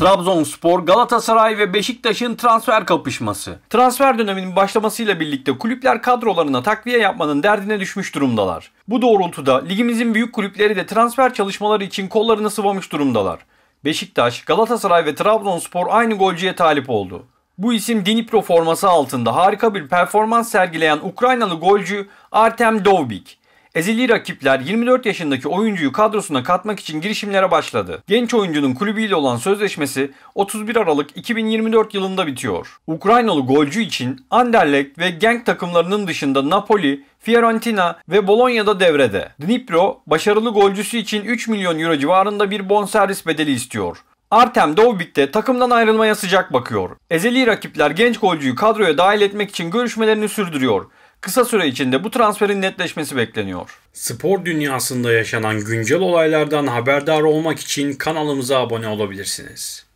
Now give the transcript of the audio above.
Trabzonspor, Galatasaray ve Beşiktaş'ın transfer kapışması. Transfer döneminin başlamasıyla birlikte kulüpler kadrolarına takviye yapmanın derdine düşmüş durumdalar. Bu doğrultuda ligimizin büyük kulüpleri de transfer çalışmaları için kollarını sıvamış durumdalar. Beşiktaş, Galatasaray ve Trabzonspor aynı golcüye talip oldu. Bu isim Dnipro forması altında harika bir performans sergileyen Ukraynalı golcü Artem Dovbik. Ezeli rakipler 24 yaşındaki oyuncuyu kadrosuna katmak için girişimlere başladı. Genç oyuncunun kulübüyle olan sözleşmesi 31 Aralık 2024 yılında bitiyor. Ukraynalı golcü için Anderlecht ve Genk takımlarının dışında Napoli, Fiorentina ve Bolonya'da devrede. Dnipro başarılı golcüsü için 3 milyon euro civarında bir bonservis bedeli istiyor. Artem Dovbik'te takımdan ayrılmaya sıcak bakıyor. Ezeli rakipler genç golcüyü kadroya dahil etmek için görüşmelerini sürdürüyor. Kısa süre içinde bu transferin netleşmesi bekleniyor. Spor dünyasında yaşanan güncel olaylardan haberdar olmak için kanalımıza abone olabilirsiniz.